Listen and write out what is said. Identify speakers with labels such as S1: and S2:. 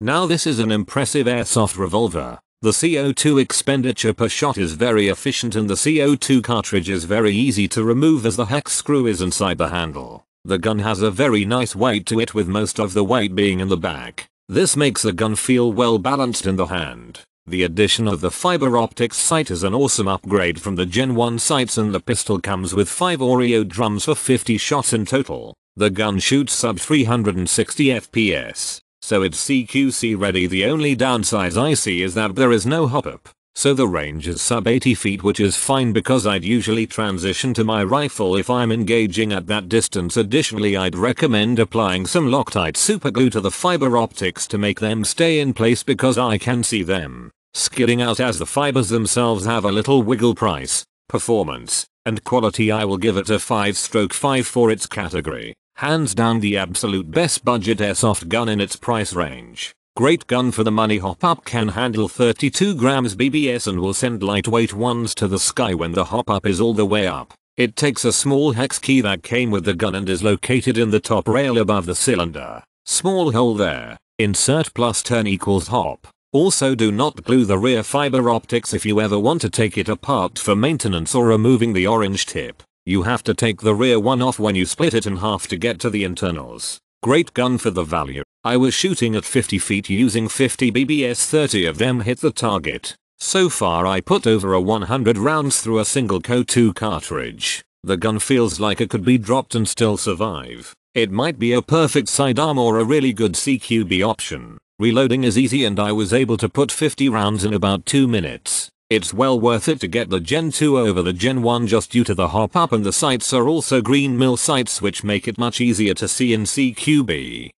S1: Now this is an impressive airsoft revolver. The CO2 expenditure per shot is very efficient and the CO2 cartridge is very easy to remove as the hex screw is inside the handle. The gun has a very nice weight to it with most of the weight being in the back. This makes the gun feel well balanced in the hand. The addition of the fiber optics sight is an awesome upgrade from the Gen 1 sights and the pistol comes with 5 Oreo drums for 50 shots in total. The gun shoots sub 360 FPS so it's CQC ready the only downside I see is that there is no hop up. So the range is sub 80 feet which is fine because I'd usually transition to my rifle if I'm engaging at that distance. Additionally I'd recommend applying some Loctite superglue to the fiber optics to make them stay in place because I can see them skidding out as the fibers themselves have a little wiggle price, performance, and quality I will give it a 5 stroke 5 for its category. Hands down the absolute best budget airsoft gun in its price range. Great gun for the money hop up can handle 32 grams BBS and will send lightweight ones to the sky when the hop up is all the way up. It takes a small hex key that came with the gun and is located in the top rail above the cylinder. Small hole there. Insert plus turn equals hop. Also do not glue the rear fiber optics if you ever want to take it apart for maintenance or removing the orange tip. You have to take the rear one off when you split it in half to get to the internals. Great gun for the value. I was shooting at 50 feet using 50 BBS 30 of them hit the target. So far I put over a 100 rounds through a single CO2 cartridge. The gun feels like it could be dropped and still survive. It might be a perfect sidearm or a really good CQB option. Reloading is easy and I was able to put 50 rounds in about 2 minutes. It's well worth it to get the Gen 2 over the Gen 1 just due to the hop up and the sights are also green mill sights which make it much easier to see in CQB.